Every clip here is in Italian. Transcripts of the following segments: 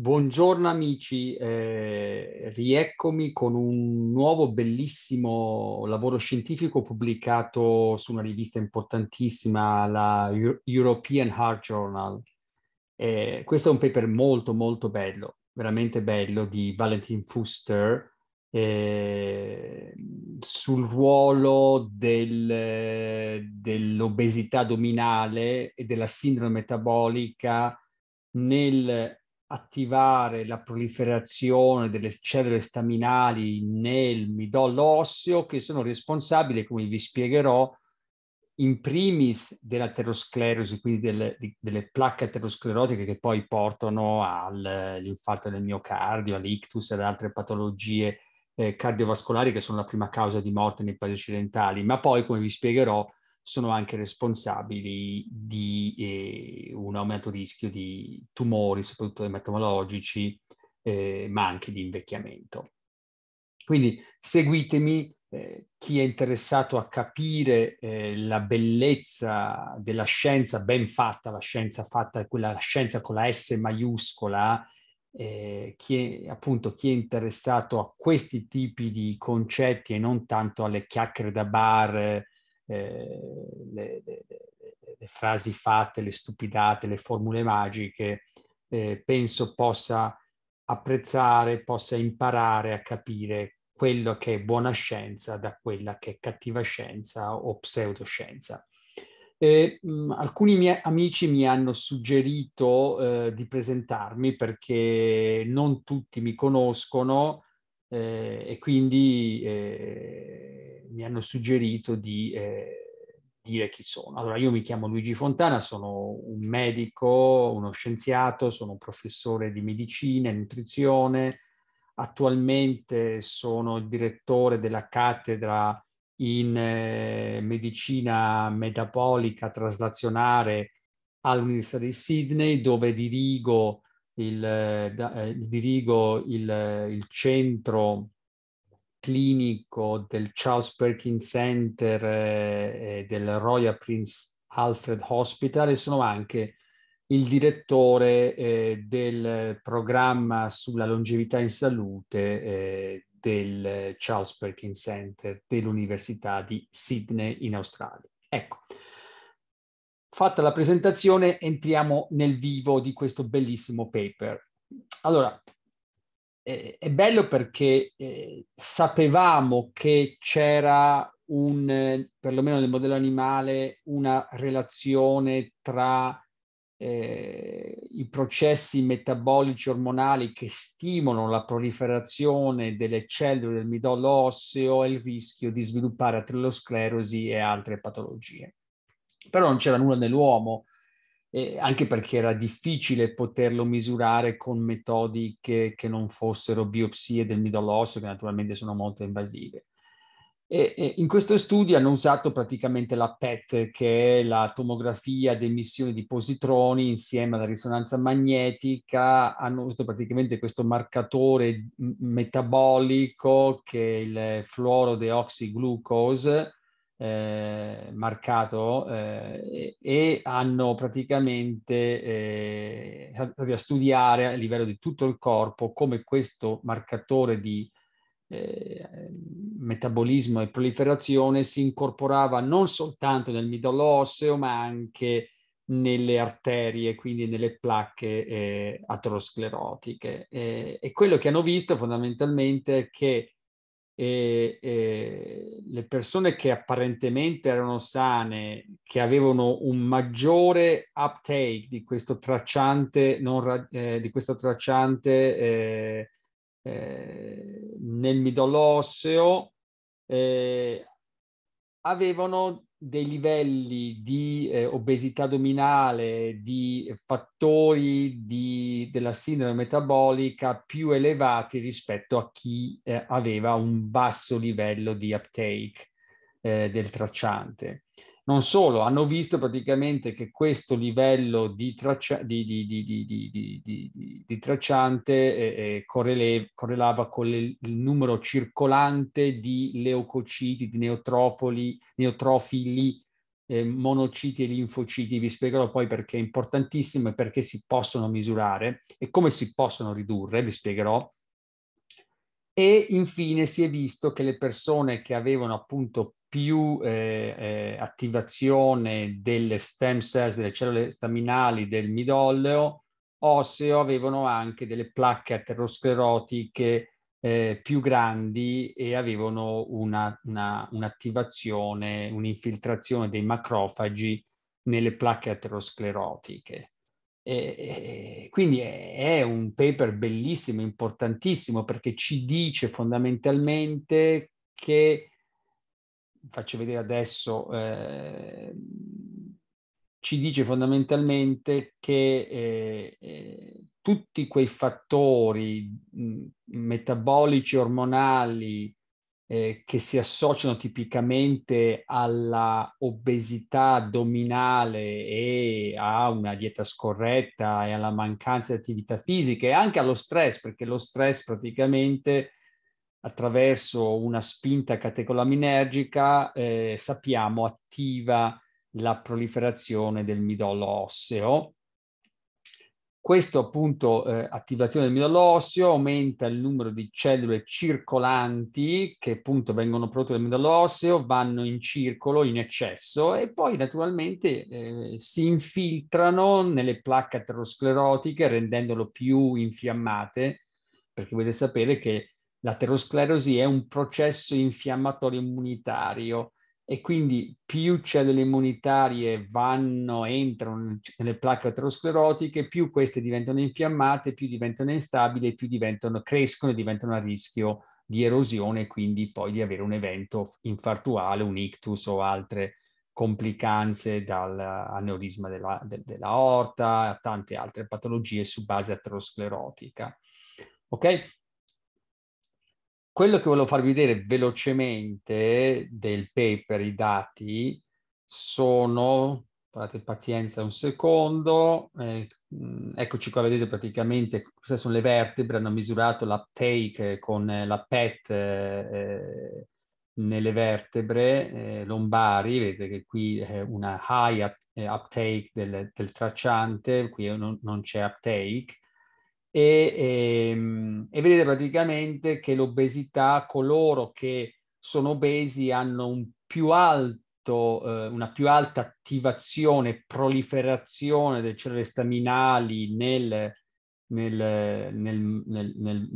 Buongiorno amici, eh, rieccomi con un nuovo bellissimo lavoro scientifico pubblicato su una rivista importantissima, la European Heart Journal. Eh, questo è un paper molto molto bello, veramente bello, di Valentin Fuster eh, sul ruolo del, dell'obesità addominale e della sindrome metabolica nel attivare la proliferazione delle cellule staminali nel midollo osseo che sono responsabili, come vi spiegherò, in primis dell'aterosclerosi, quindi delle, di, delle placche aterosclerotiche che poi portano all'infarto eh, del miocardio, all'ictus e ad altre patologie eh, cardiovascolari che sono la prima causa di morte nei paesi occidentali, ma poi, come vi spiegherò, sono anche responsabili di eh, un aumentato rischio di tumori, soprattutto ematologici, eh, ma anche di invecchiamento. Quindi seguitemi, eh, chi è interessato a capire eh, la bellezza della scienza ben fatta, la scienza fatta, quella scienza con la S maiuscola, eh, chi è, appunto chi è interessato a questi tipi di concetti e non tanto alle chiacchiere da bar, eh, le, le, le, frasi fatte, le stupidate, le formule magiche, eh, penso possa apprezzare, possa imparare a capire quello che è buona scienza da quella che è cattiva scienza o pseudoscienza. E, mh, mm, alcuni miei amici mi hanno suggerito eh, di presentarmi perché non tutti mi conoscono eh, e quindi eh, mi hanno suggerito di eh, dire chi sono. Allora, io mi chiamo Luigi Fontana, sono un medico, uno scienziato, sono professore di medicina e nutrizione. Attualmente sono il direttore della cattedra in eh, medicina metabolica traslazionale all'Università di Sydney, dove dirigo il, eh, eh dirigo il, eh, il centro clinico del Charles Perkins Center eh, e del Royal Prince Alfred Hospital e sono anche il direttore eh, del programma sulla longevità in salute eh, del Charles Perkins Center dell'Università di Sydney in Australia. Ecco, fatta la presentazione entriamo nel vivo di questo bellissimo paper. Allora, eh, è bello perché eh, sapevamo che c'era un, perlomeno nel modello animale, una relazione tra eh, i processi metabolici ormonali che stimolano la proliferazione delle cellule del midollo osseo e il rischio di sviluppare aterosclerosi e altre patologie. Però non c'era nulla nell'uomo eh, anche perché era difficile poterlo misurare con metodi che non fossero biopsie del midollo osseo, che naturalmente sono molto invasive. E, e in questo studio hanno usato praticamente la PET, che è la tomografia di emissione di positroni insieme alla risonanza magnetica, hanno usato praticamente questo marcatore metabolico che è il fluorodeoxiglucose, eh, marcato eh, e hanno praticamente eh, stati a studiare a livello di tutto il corpo come questo marcatore di eh, metabolismo e proliferazione si incorporava non soltanto nel midollo osseo ma anche nelle arterie, quindi nelle placche eh, aterosclerotiche. Eh, e quello che hanno visto fondamentalmente è che e, e le persone che apparentemente erano sane, che avevano un maggiore uptake di questo tracciante, non, eh, di questo tracciante eh, eh, nel midollo osseo, eh, avevano dei livelli di eh, obesità addominale, di fattori di, della sindrome metabolica più elevati rispetto a chi eh, aveva un basso livello di uptake eh, del tracciante. Non solo, hanno visto praticamente che questo livello di, traccia, di, di, di tracciante eh, eh, correle, correlava con le, il numero circolante di leucociti, di neutrofili, neutrofili eh, monociti e linfociti. Vi spiegherò poi perché è importantissimo e perché si possono misurare e come si possono ridurre, vi spiegherò. E infine si è visto che le persone che avevano appunto più eh, eh, attivazione delle stem cells, delle cellule staminali del midolleo osseo, avevano anche delle placche aterosclerotiche eh, più grandi e avevano una, una, un'attivazione, un'infiltrazione dei macrofagi nelle placche aterosclerotiche. E, e, quindi è, è un paper bellissimo, importantissimo, perché ci dice fondamentalmente che faccio vedere adesso, eh, ci dice fondamentalmente che eh, eh, tutti quei fattori mh, metabolici, ormonali, eh, che si associano tipicamente alla obesità addominale e a una dieta scorretta e alla mancanza di attività fisica e anche allo stress, perché lo stress praticamente attraverso una spinta catecolaminergica eh, sappiamo attiva la proliferazione del midollo osseo. Questa appunto eh, attivazione del midollo osseo aumenta il numero di cellule circolanti che appunto vengono prodotte dal midollo osseo, vanno in circolo in eccesso e poi naturalmente eh, si infiltrano nelle placche aterosclerotiche rendendolo più infiammate perché dovete sapere che L'aterosclerosi è un processo infiammatorio immunitario e quindi più cellule immunitarie vanno, entrano nelle placche aterosclerotiche, più queste diventano infiammate, più diventano instabili, più diventano, crescono e diventano a rischio di erosione, quindi poi di avere un evento infartuale, un ictus o altre complicanze dall'aneurisma della, de, dell'aorta, tante altre patologie su base aterosclerotica. Ok? quello che volevo farvi vedere velocemente del paper, i dati, sono, fate pazienza un secondo, eh, mm, eccoci qua, vedete praticamente, queste sono le vertebre, hanno misurato l'uptake con la PET eh, nelle vertebre eh, lombari, vedete che qui è una high eh, uptake del, del tracciante, qui non, non c'è uptake, e, ehm, e, e vedete praticamente che l'obesità, coloro che sono obesi hanno un più alto, eh, una più alta attivazione, proliferazione delle cellule staminali nel, nel, nel, nel, nel,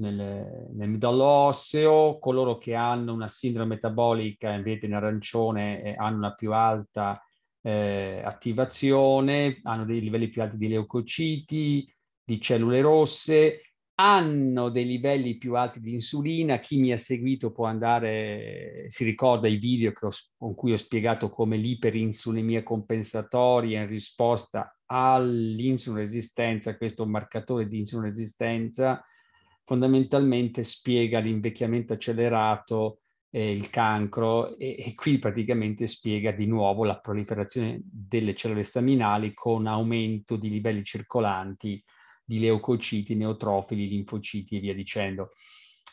nel, midollo osseo, coloro che hanno una sindrome metabolica, vedete in arancione, eh, hanno una più alta eh, attivazione, hanno dei livelli più alti di leucociti, di cellule rosse, hanno dei livelli più alti di insulina. Chi mi ha seguito può andare, si ricorda i video ho, con cui ho spiegato come l'iperinsulinemia compensatoria in risposta all'insulin resistenza, questo marcatore di insulin resistenza, fondamentalmente spiega l'invecchiamento accelerato, eh, il cancro e, e qui praticamente spiega di nuovo la proliferazione delle cellule staminali con aumento di livelli circolanti di leucociti, neotrofili, linfociti e via dicendo.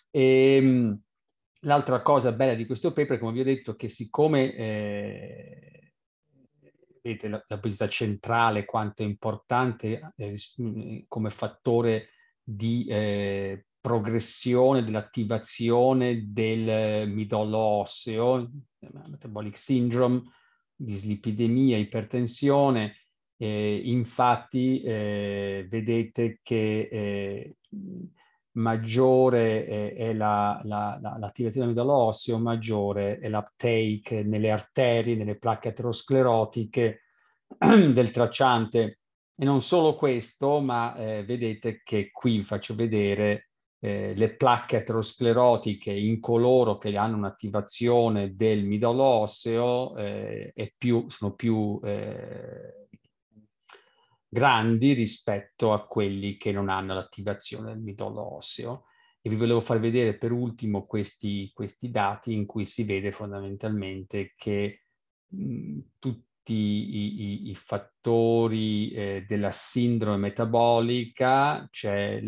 E, ehm, l'altra cosa bella di questo paper, come vi ho detto, che siccome eh, vedete l'obesità centrale quanto è importante eh, mm, come fattore di eh, progressione dell'attivazione del midollo osseo, metabolic syndrome, dislipidemia, ipertensione, eh, infatti eh, vedete che eh, maggiore eh, è l'attivazione la, la, la osseo, maggiore è l'uptake nelle arterie, nelle placche aterosclerotiche del tracciante. E non solo questo, ma eh, vedete che qui faccio vedere eh, le placche aterosclerotiche in coloro che hanno un'attivazione del midollo osseo più, sono più grandi rispetto a quelli che non hanno l'attivazione del midollo osseo. E vi volevo far vedere per ultimo questi, questi dati in cui si vede fondamentalmente che mh, tutti i, i, i fattori eh, della sindrome metabolica, cioè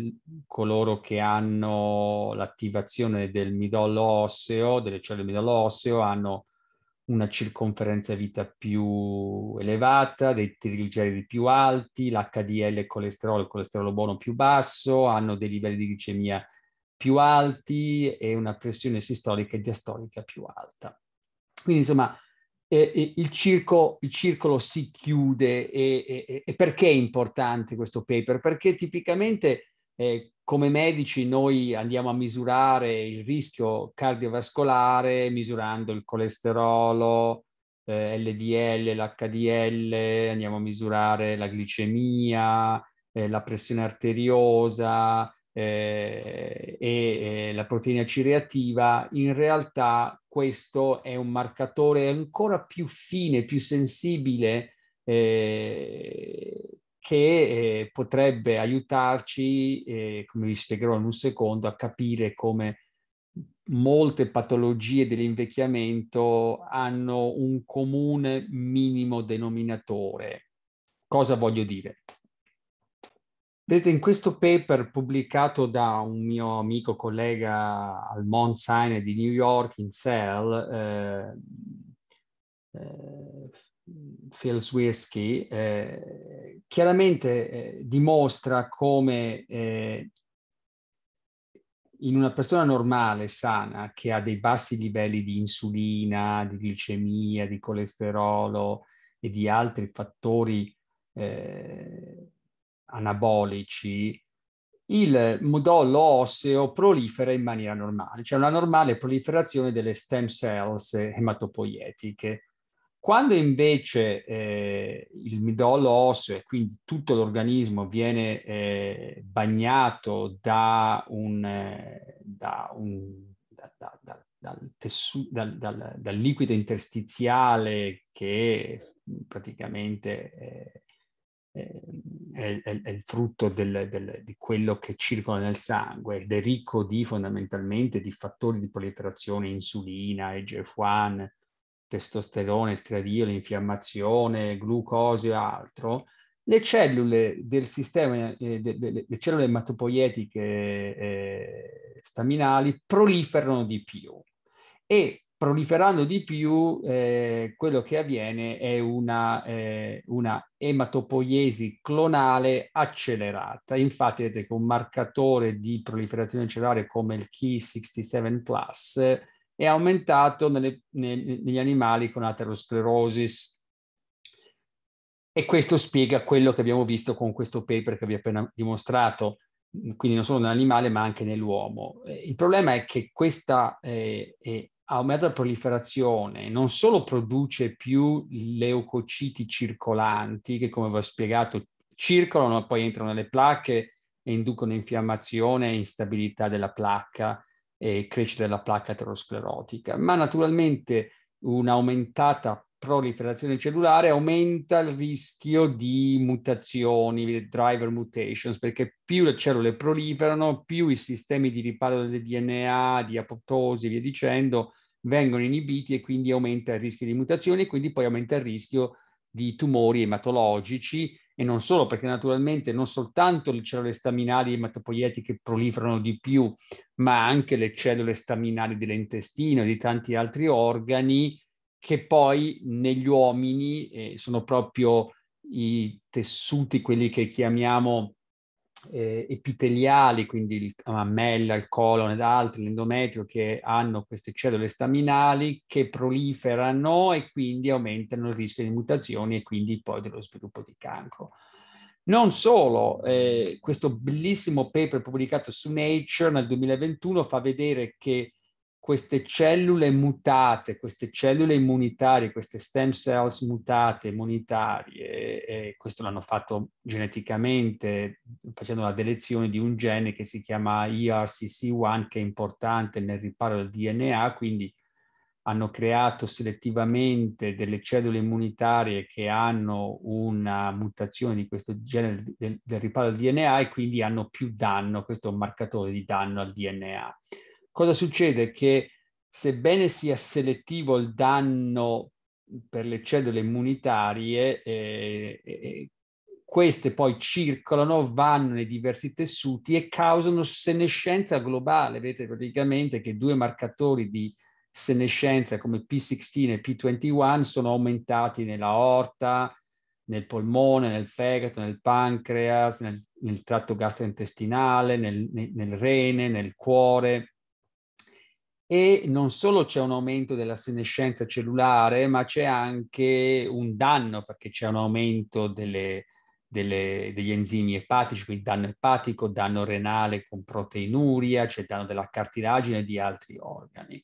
coloro che hanno l'attivazione del midollo osseo, delle cellule del midollo osseo, hanno una circonferenza vita più elevata, dei trigliceridi più alti, l'HDL colesterolo, il colesterolo buono più basso, hanno dei livelli di glicemia più alti e una pressione sistolica e diastolica più alta. Quindi insomma eh, il, circo, il, circolo si chiude e, e, e, perché è importante questo paper? Perché tipicamente eh, come medici noi andiamo a misurare il rischio cardiovascolare misurando il colesterolo, eh, LDL, l'HDL, andiamo a misurare la glicemia, eh, la pressione arteriosa eh, e la proteina C reattiva. In realtà questo è un marcatore ancora più fine, più sensibile eh, che eh, potrebbe aiutarci, eh, come vi spiegherò in un secondo, a capire come molte patologie dell'invecchiamento hanno un comune minimo denominatore. Cosa voglio dire? Vedete, in questo paper pubblicato da un mio amico collega al Mount Sinai di New York in Cell, eh, eh Phil Swirsky, eh, chiaramente eh, dimostra come eh, in una persona normale, sana, che ha dei bassi livelli di insulina, di glicemia, di colesterolo e di altri fattori eh, anabolici, il modello osseo prolifera in maniera normale, cioè una normale proliferazione delle stem cells ematopoietiche quando invece eh, il midollo osseo e quindi tutto l'organismo viene eh, bagnato da un, eh, da un da, da, dal, tessu, dal, dal, dal, liquido interstiziale che praticamente eh, è, è, è, il frutto del, del, di quello che circola nel sangue ed è ricco di fondamentalmente di fattori di proliferazione, insulina, EGF1, testosterone, estradiolo, infiammazione, glucosio e altro, le cellule del sistema, eh, de, de, le cellule ematopoietiche eh, staminali proliferano di più e proliferando di più eh, quello che avviene è una, eh, una ematopoiesi clonale accelerata. Infatti vedete che un marcatore di proliferazione cellulare come il Ki67+, è aumentato nelle, neg, negli animali con aterosclerosis. E questo spiega quello che abbiamo visto con questo paper che vi ho appena dimostrato, quindi non solo nell'animale ma anche nell'uomo. Eh, il problema è che questa eh, eh, aumentata proliferazione non solo produce più leucociti circolanti, che come vi ho spiegato circolano, poi entrano nelle placche e inducono infiammazione e instabilità della placca, eh, crescita della placca aterosclerotica, ma naturalmente un'aumentata proliferazione cellulare aumenta il rischio di mutazioni, driver mutations, perché più le cellule proliferano, più i sistemi di riparo del DNA, di apoptosi e via dicendo vengono inibiti e quindi aumenta il rischio di mutazioni e quindi poi aumenta il rischio di tumori ematologici e non solo, perché naturalmente non soltanto le cellule staminali e ematopoietiche proliferano di più, ma anche le cellule staminali dell'intestino e di tanti altri organi che poi negli uomini eh, sono proprio i tessuti, quelli che chiamiamo eh, epiteliali, quindi la mammella, il colon ed altri, l'endometrio, che hanno queste cellule staminali che proliferano e quindi aumentano il rischio di mutazioni e quindi poi dello sviluppo di cancro. Non solo, eh, questo bellissimo paper pubblicato su Nature nel 2021 fa vedere che queste cellule mutate, queste cellule immunitarie, queste stem cells mutate, immunitarie, e questo l'hanno fatto geneticamente facendo la delezione di un gene che si chiama ERCC1 che è importante nel riparo del DNA, quindi hanno creato selettivamente delle cellule immunitarie che hanno una mutazione di questo gene del, del riparo del DNA e quindi hanno più danno, questo è un marcatore di danno al DNA cosa succede? Che sebbene sia selettivo il danno per le cellule immunitarie, eh, eh, eh, queste poi circolano, vanno nei diversi tessuti e causano senescenza globale. Vedete praticamente che due marcatori di senescenza come P16 e P21 sono aumentati nella aorta, nel polmone, nel fegato, nel pancreas, nel, nel tratto gastrointestinale, nel, nel, nel rene, nel cuore e non solo c'è un aumento della senescenza cellulare, ma c'è anche un danno perché c'è un aumento delle, delle, degli enzimi epatici, quindi danno epatico, danno renale con proteinuria, c'è danno della cartilagine e di altri organi.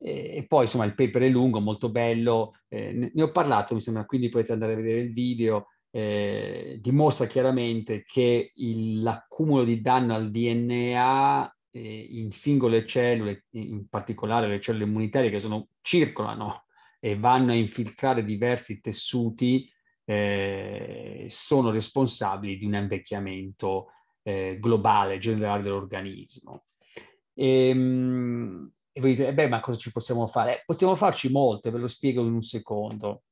E, e poi insomma il paper è lungo, molto bello, eh, ne, ne ho parlato mi sembra, quindi potete andare a vedere il video, eh, dimostra chiaramente che il, l'accumulo di danno al DNA eh, in singole cellule, in particolare le cellule immunitarie che sono, circolano e vanno a infiltrare diversi tessuti, eh, sono responsabili di un invecchiamento eh, globale, generale dell'organismo. E, ehm, e voi dite, eh beh, ma cosa ci possiamo fare? possiamo farci molte, ve lo spiego in un secondo.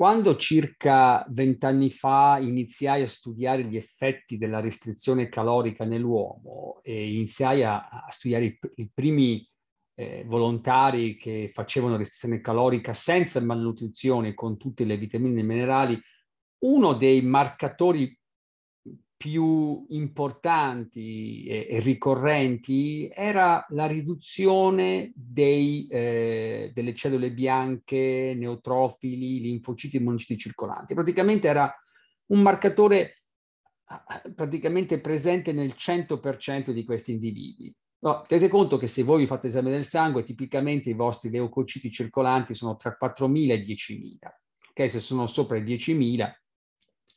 Quando circa vent'anni fa iniziai a studiare gli effetti della restrizione calorica nell'uomo e iniziai a, a studiare i, i primi eh, volontari che facevano restrizione calorica senza malnutrizione con tutte le vitamine e minerali, uno dei marcatori più importanti e, ricorrenti era la riduzione dei, eh, delle cellule bianche, neutrofili, linfociti e monociti circolanti. Praticamente era un marcatore ah, ah, praticamente presente nel 100% di questi individui. No, tenete conto che se voi vi fate esame del sangue, tipicamente i vostri leucociti circolanti sono tra 4.000 e 10.000. Okay? Se sono sopra i 10.000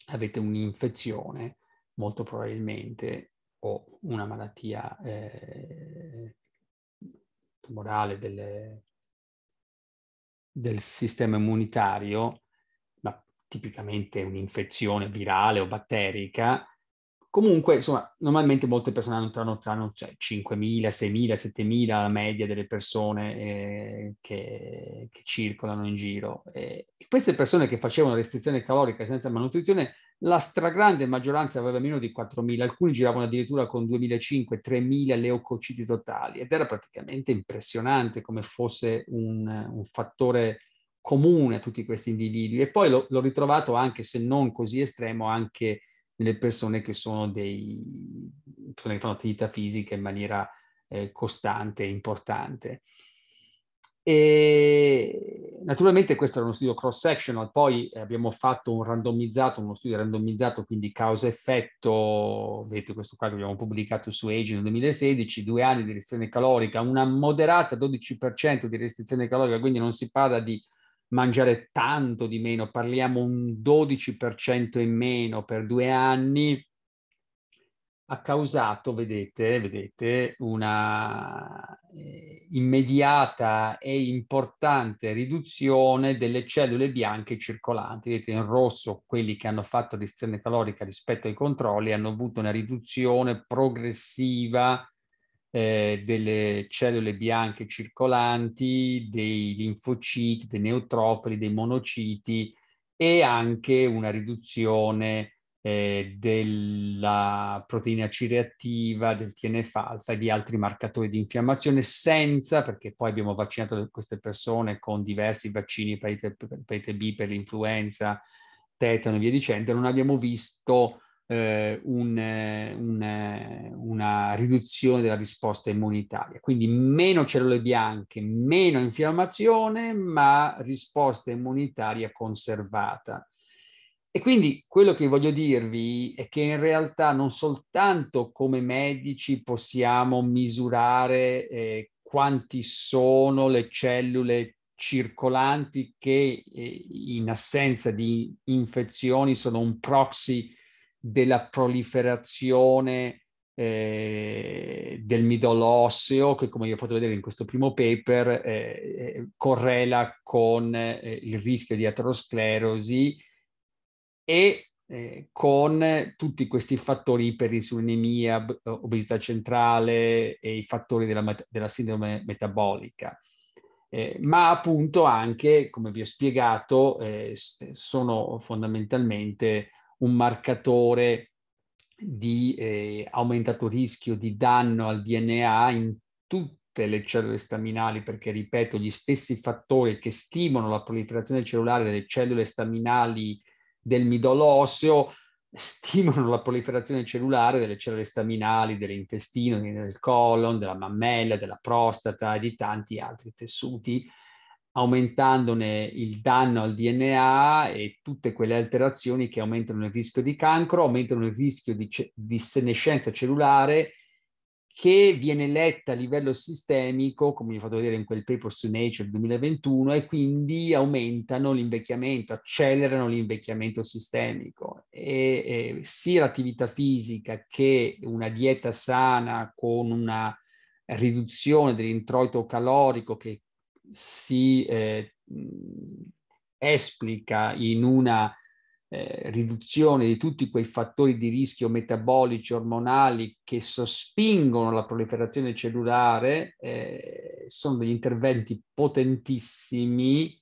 avete un'infezione molto probabilmente ho una malattia eh, tumorale delle, del sistema immunitario, ma tipicamente un'infezione virale o batterica. Comunque, insomma, normalmente molte persone hanno tra, tra cioè, 5.000, 6.000, 7.000 la media delle persone eh, che, che, circolano in giro. E, queste persone che facevano restrizione calorica senza malnutrizione, la stragrande maggioranza aveva meno di 4.000, alcuni giravano addirittura con 2.500-3.000 leucociti totali ed era praticamente impressionante come fosse un, un fattore comune a tutti questi individui. E poi l'ho, ritrovato anche, se non così estremo, anche nelle persone che sono dei persone che fanno attività fisica in maniera eh, costante e importante. E naturalmente questo era uno studio cross-sectional, poi eh, abbiamo fatto un randomizzato, uno studio randomizzato, quindi causa-effetto, vedete questo qua che abbiamo pubblicato su Age nel 2016, due anni di restrizione calorica, una moderata 12% di restrizione calorica, quindi non si parla di mangiare tanto di meno, parliamo un 12% in meno per due anni, ha causato, vedete, vedete una eh, immediata e importante riduzione delle cellule bianche circolanti. Vedete in rosso quelli che hanno fatto distione calorica rispetto ai controlli hanno avuto una riduzione progressiva eh, delle cellule bianche circolanti, dei linfociti, dei neutrofili, dei monociti e anche una riduzione eh, della proteina C reattiva, del TNF alfa e di altri marcatori di infiammazione senza, perché poi abbiamo vaccinato queste persone con diversi vaccini parete B, per l'influenza, tetano e via dicendo, non abbiamo visto eh, un, un, una riduzione della risposta immunitaria. Quindi meno cellule bianche, meno infiammazione, ma risposta immunitaria conservata. E quindi quello che voglio dirvi è che in realtà non soltanto come medici possiamo misurare eh, quanti sono le cellule circolanti che eh, in assenza di infezioni sono un proxy della proliferazione eh, del midollo osseo che come vi ho fatto vedere in questo primo paper eh, eh, correla con eh, il rischio di aterosclerosi e eh, con tutti questi fattori iperinsulinemia, eh, obesità centrale e i fattori della, della sindrome metabolica. Eh, ma appunto anche, come vi ho spiegato, eh, sono fondamentalmente un marcatore di eh, aumentato rischio di danno al DNA in tutte le cellule staminali, perché ripeto, gli stessi fattori che stimolano la proliferazione cellulare delle cellule staminali del midollo osseo stimolano la proliferazione cellulare delle cellule staminali, dell'intestino, del colon, della mammella, della prostata e di tanti altri tessuti, aumentandone il danno al DNA e tutte quelle alterazioni che aumentano il rischio di cancro, aumentano il rischio di, ce- di senescenza cellulare che viene letta a livello sistemico, come vi ho fatto vedere in quel paper su Nature 2021, e quindi aumentano l'invecchiamento, accelerano l'invecchiamento sistemico. E, e sia l'attività fisica che una dieta sana con una riduzione dell'introito calorico che si eh, esplica in una eh, riduzione di tutti quei fattori di rischio metabolici, ormonali che sospingono la proliferazione cellulare, eh, sono degli interventi potentissimi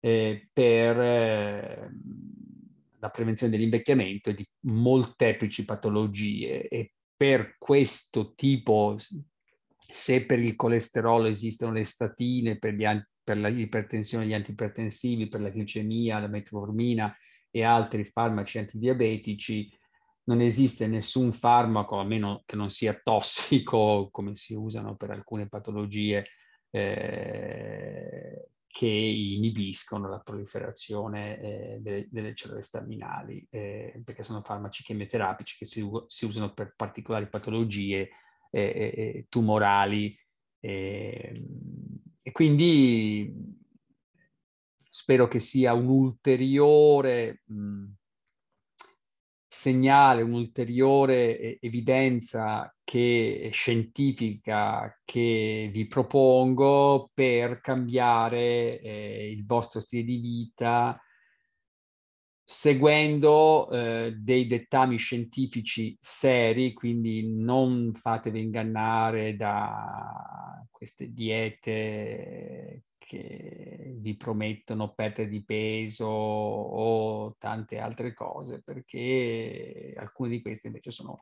eh, per eh, la prevenzione dell'invecchiamento e di molteplici patologie e per questo tipo, se per il colesterolo esistono le statine, per, gli, per l'ipertensione, gli antipertensivi, per la glicemia, la metformina, e altri farmaci antidiabetici, non esiste nessun farmaco, a meno che non sia tossico, come si usano per alcune patologie, eh, che inibiscono la proliferazione eh, delle, delle, cellule staminali, eh, perché sono farmaci chemioterapici che si, si usano per particolari patologie eh, eh, eh tumorali. Eh, e quindi spero che sia un ulteriore mh, segnale, un'ulteriore evidenza che, scientifica che vi propongo per cambiare eh, il vostro stile di vita seguendo eh, dei dettami scientifici seri, quindi non fatevi ingannare da queste diete che vi promettono perdite di peso o tante altre cose, perché alcune di queste invece sono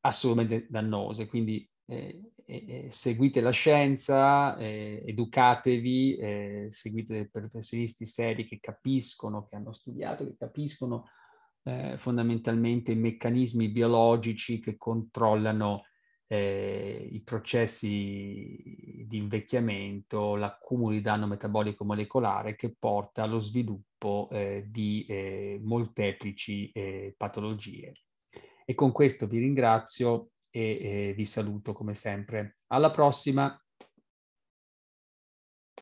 assolutamente dannose. Quindi eh, eh, eh seguite la scienza, eh, educatevi, eh, seguite professionisti seri che capiscono, che hanno studiato, che capiscono eh, fondamentalmente i meccanismi biologici che controllano eh, i processi di invecchiamento, l'accumulo di danno metabolico molecolare che porta allo sviluppo eh, di eh, molteplici eh, patologie. E con questo vi ringrazio e eh, vi saluto come sempre. Alla prossima!